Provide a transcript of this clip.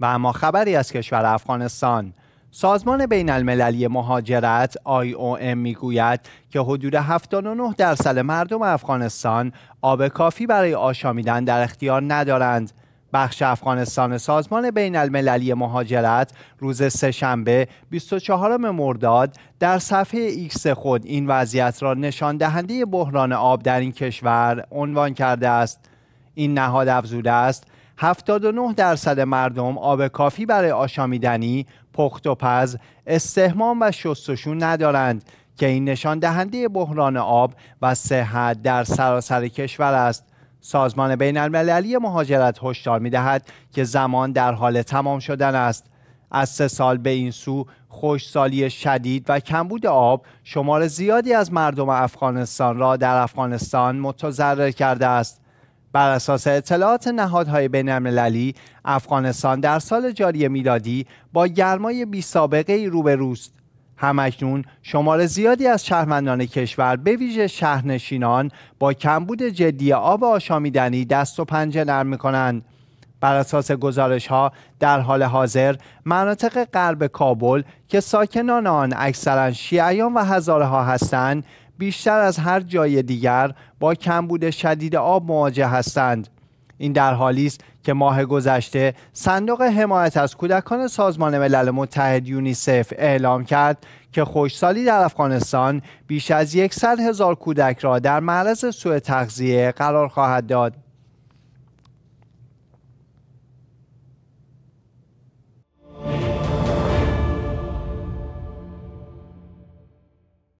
و اما خبری از کشور افغانستان سازمان بین المللی مهاجرت IOM گوید که حدود 79 درصد مردم افغانستان آب کافی برای آشامیدن در اختیار ندارند. بخش افغانستان سازمان بین المللی مهاجرت روز سهشنبه 24 مرداد در صفحه ایکس خود این وضعیت را نشان دهنده بحران آب در این کشور عنوان کرده است. این نهاد افزوده است 79 درصد مردم آب کافی برای آشامیدنی، پخت و پز، استهمام و شستشون ندارند که این نشان دهنده بحران آب و صحت در سراسر کشور است. سازمان بین المللی مهاجرت هشدار می دهد که زمان در حال تمام شدن است. از سه سال به این سو خوشسالی شدید و کمبود آب شمار زیادی از مردم افغانستان را در افغانستان متضرر کرده است. بر اساس اطلاعات نهادهای بینالمللی افغانستان در سال جاری میلادی با گرمای بی سابقه ای روبروست همکنون شمار زیادی از شهروندان کشور به ویژه شهرنشینان با کمبود جدی آب آشامیدنی دست و پنجه نرم میکنند بر اساس گزارش ها در حال حاضر مناطق غرب کابل که ساکنان آن اکثرا شیعیان و هزارها هستند بیشتر از هر جای دیگر با کمبود شدید آب مواجه هستند این در حالی است که ماه گذشته صندوق حمایت از کودکان سازمان ملل متحد یونیسف اعلام کرد که خوشسالی در افغانستان بیش از یکصد هزار کودک را در معرض سوء تغذیه قرار خواهد داد